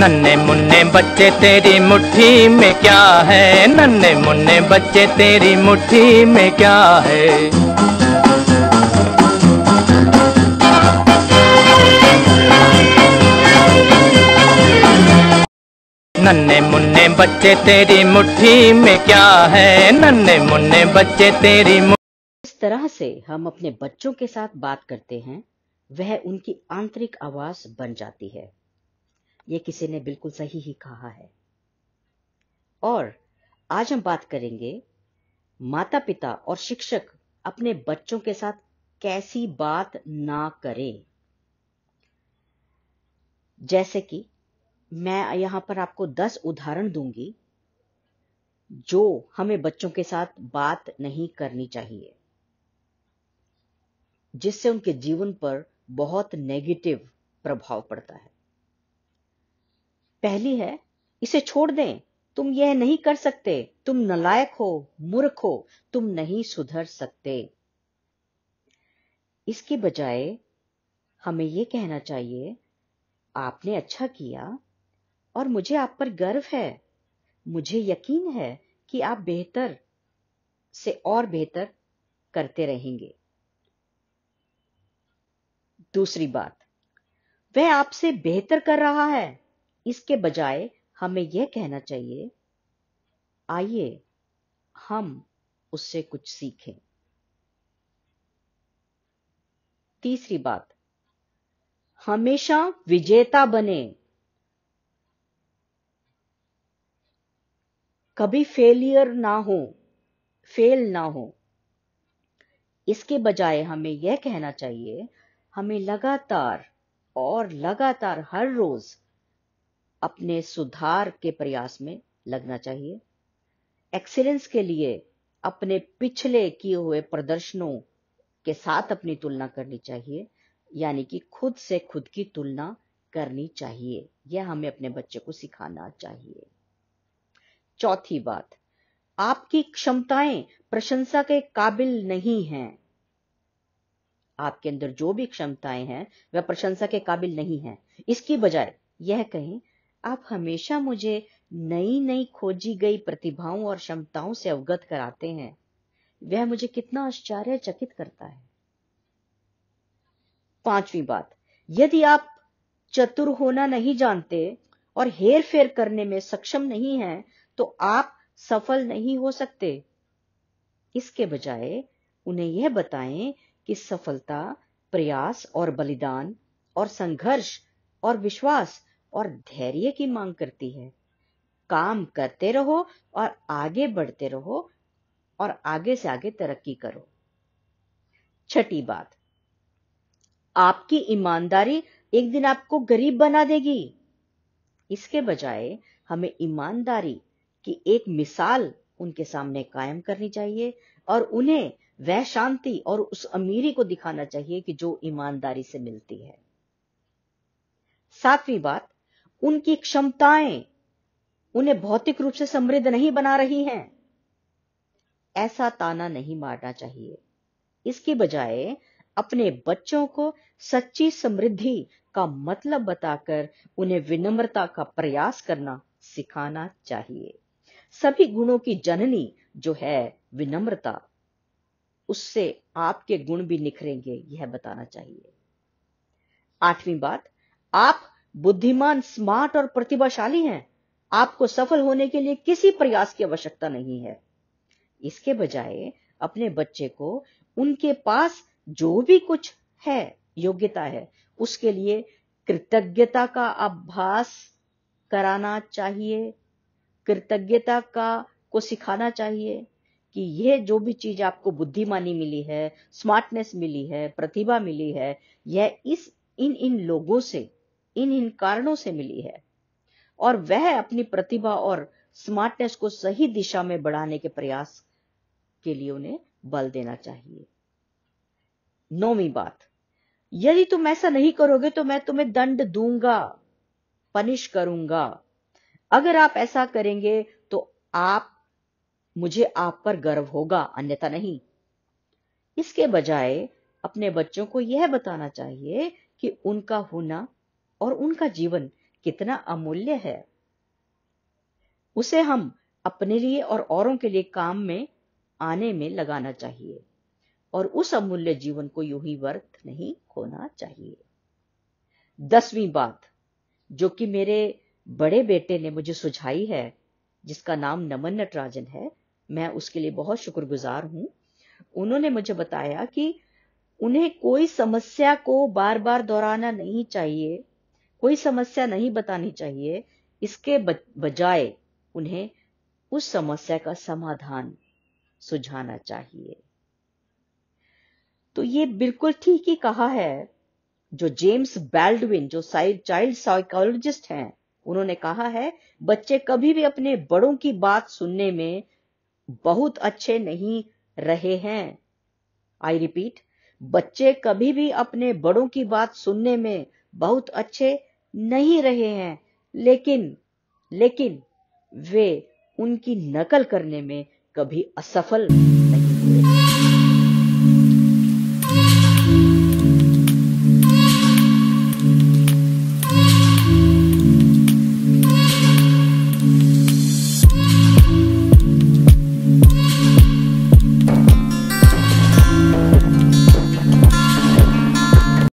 नन्हे मुन्ने बच्चे तेरी मुट्ठी में क्या है नन्हे मुन्ने बच्चे तेरी मुट्ठी में क्या है नन्हे मुन्ने बच्चे तेरी मुट्ठी में क्या है नन्हे मुन्ने बच्चे तेरी इस तरह से हम अपने बच्चों के साथ बात करते हैं वह उनकी आंतरिक आवाज बन जाती है ये किसी ने बिल्कुल सही ही कहा है और आज हम बात करेंगे माता पिता और शिक्षक अपने बच्चों के साथ कैसी बात ना करें जैसे कि मैं यहां पर आपको दस उदाहरण दूंगी जो हमें बच्चों के साथ बात नहीं करनी चाहिए जिससे उनके जीवन पर बहुत नेगेटिव प्रभाव पड़ता है पहली है इसे छोड़ दें तुम यह नहीं कर सकते तुम नलायक हो मूर्ख हो तुम नहीं सुधर सकते इसके बजाय हमें यह कहना चाहिए आपने अच्छा किया और मुझे आप पर गर्व है मुझे यकीन है कि आप बेहतर से और बेहतर करते रहेंगे दूसरी बात वह आपसे बेहतर कर रहा है इसके बजाय हमें यह कहना चाहिए आइए हम उससे कुछ सीखें तीसरी बात हमेशा विजेता बने कभी फेलियर ना हो फेल ना हो इसके बजाय हमें यह कहना चाहिए हमें लगातार और लगातार हर रोज अपने सुधार के प्रयास में लगना चाहिए एक्सीलेंस के लिए अपने पिछले किए हुए प्रदर्शनों के साथ अपनी तुलना करनी चाहिए यानी कि खुद से खुद की तुलना करनी चाहिए यह हमें अपने बच्चे को सिखाना चाहिए चौथी बात आपकी क्षमताएं प्रशंसा के काबिल नहीं हैं आपके अंदर जो भी क्षमताएं हैं वह प्रशंसा के काबिल नहीं हैं इसकी बजाय यह कहें आप हमेशा मुझे नई नई खोजी गई प्रतिभाओं और क्षमताओं से अवगत कराते हैं वह मुझे कितना आश्चर्यचकित करता है पांचवी बात यदि आप चतुर होना नहीं जानते और हेर फेर करने में सक्षम नहीं हैं, तो आप सफल नहीं हो सकते इसके बजाय उन्हें यह बताएं कि सफलता प्रयास और बलिदान और संघर्ष और विश्वास और धैर्य की मांग करती है काम करते रहो और आगे बढ़ते रहो और आगे से आगे तरक्की करो छठी बात आपकी ईमानदारी एक दिन आपको गरीब बना देगी इसके बजाय हमें ईमानदारी की एक मिसाल उनके सामने कायम करनी चाहिए और उन्हें वह शांति और उस अमीरी को दिखाना चाहिए कि जो ईमानदारी से मिलती है सातवीं बात उनकी क्षमताएं उन्हें भौतिक रूप से समृद्ध नहीं बना रही हैं ऐसा ताना नहीं मारना चाहिए इसके बजाय अपने बच्चों को सच्ची समृद्धि का मतलब बताकर उन्हें विनम्रता का प्रयास करना सिखाना चाहिए सभी गुणों की जननी जो है विनम्रता उससे आपके गुण भी निखरेंगे यह बताना चाहिए आठवीं बात आप बुद्धिमान स्मार्ट और प्रतिभाशाली हैं आपको सफल होने के लिए किसी प्रयास की आवश्यकता नहीं है इसके बजाय अपने बच्चे को उनके पास जो भी कुछ है योग्यता है उसके लिए कृतज्ञता का अभ्यास कराना चाहिए कृतज्ञता का को सिखाना चाहिए कि यह जो भी चीज आपको बुद्धिमानी मिली है स्मार्टनेस मिली है प्रतिभा मिली है यह इस इन इन लोगों से इन इन कारणों से मिली है और वह अपनी प्रतिभा और स्मार्टनेस को सही दिशा में बढ़ाने के प्रयास के लिए उन्हें बल देना चाहिए नौवीं बात यदि तुम ऐसा नहीं करोगे तो मैं तुम्हें दंड दूंगा पनिश करूंगा अगर आप ऐसा करेंगे तो आप मुझे आप पर गर्व होगा अन्यथा नहीं इसके बजाय अपने बच्चों को यह बताना चाहिए कि उनका होना और उनका जीवन कितना अमूल्य है उसे हम अपने लिए और औरों के लिए काम में आने में लगाना चाहिए और उस अमूल्य जीवन को यू ही वर्थ नहीं खोना चाहिए दसवीं बात जो कि मेरे बड़े बेटे ने मुझे सुझाई है जिसका नाम नमन नटराजन है मैं उसके लिए बहुत शुक्रगुजार हूं उन्होंने मुझे बताया कि उन्हें कोई समस्या को बार बार दोहराना नहीं चाहिए कोई समस्या नहीं बतानी चाहिए इसके बजाय उन्हें उस समस्या का समाधान सुझाना चाहिए तो ये बिल्कुल ठीक ही कहा है जो जेम्स बैल्डविन जो चाइल्ड साइकोलॉजिस्ट हैं उन्होंने कहा है बच्चे कभी भी अपने बड़ों की बात सुनने में बहुत अच्छे नहीं रहे हैं आई रिपीट बच्चे कभी भी अपने बड़ों की बात सुनने में बहुत अच्छे नहीं रहे हैं लेकिन लेकिन वे उनकी नकल करने में कभी असफल नहीं हुए